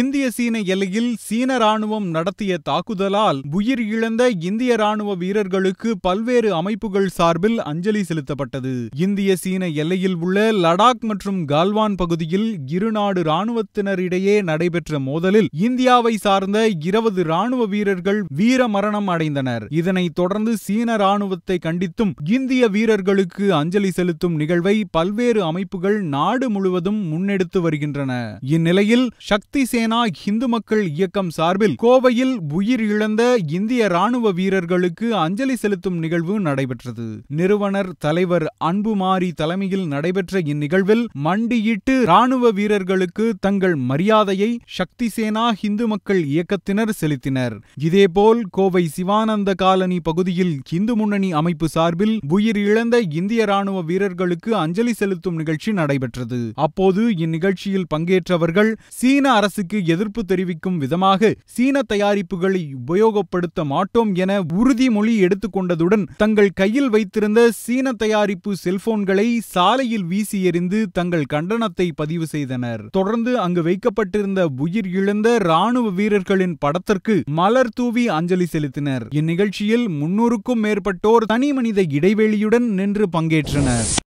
இந்திய சீன எல்லையில் சீன ராணுவம் நடத்திய தாக்குதலால் உயிர் இழந்த இந்திய ராணுவ வீரர்களுக்கு பல்வேறு அமைப்புகள் சார்பில் அஞ்சலி செலுத்தப்பட்டது இந்திய சீன எல்லையில் உள்ள லடாக் மற்றும் கால்வான் பகுதியில் இருநாடு இராணுவத்தினரிடையே நடைபெற்ற மோதலில் இந்தியாவை சார்ந்த இருபது ராணுவ வீரர்கள் வீர மரணம் அடைந்தனர் இதனைத் தொடர்ந்து சீன ராணுவத்தை கண்டித்தும் இந்திய வீரர்களுக்கு அஞ்சலி செலுத்தும் நிகழ்வை பல்வேறு அமைப்புகள் நாடு முழுவதும் முன்னெடுத்து வருகின்றன இந்நிலையில் சக்தி சிவசேனா இந்து மக்கள் இயக்கம் சார்பில் கோவையில் உயிரிழந்த இந்திய ராணுவ வீரர்களுக்கு அஞ்சலி செலுத்தும் நிகழ்வு நடைபெற்றது நிறுவனர் தலைவர் அன்புமாரி தலைமையில் நடைபெற்ற இந்நிகழ்வில் மண்டியிட்டு ராணுவ வீரர்களுக்கு தங்கள் மரியாதையை சக்தி சேனா இந்து மக்கள் இயக்கத்தினர் செலுத்தினர் இதேபோல் கோவை சிவானந்த காலனி பகுதியில் இந்து முன்னணி அமைப்பு சார்பில் உயிர் இழந்த இந்திய ராணுவ வீரர்களுக்கு அஞ்சலி செலுத்தும் நிகழ்ச்சி நடைபெற்றது அப்போது இந்நிகழ்ச்சியில் பங்கேற்றவர்கள் சீன அரசுக்கு கொள்கைக்கு எதிர்ப்பு தெரிவிக்கும் விதமாக சீன தயாரிப்புகளை உபயோகப்படுத்த மாட்டோம் என உறுதிமொழி எடுத்துக்கொண்டதுடன் தங்கள் கையில் வைத்திருந்த சீன தயாரிப்பு செல்போன்களை சாலையில் வீசி எறிந்து தங்கள் கண்டனத்தை பதிவு செய்தனர் தொடர்ந்து அங்கு வைக்கப்பட்டிருந்த உயிர் இழந்த ராணுவ வீரர்களின் படத்திற்கு மலர் தூவி அஞ்சலி செலுத்தினர் இந்நிகழ்ச்சியில் முன்னூறுக்கும் மேற்பட்டோர் தனி மனித இடைவெளியுடன் நின்று பங்கேற்றனர்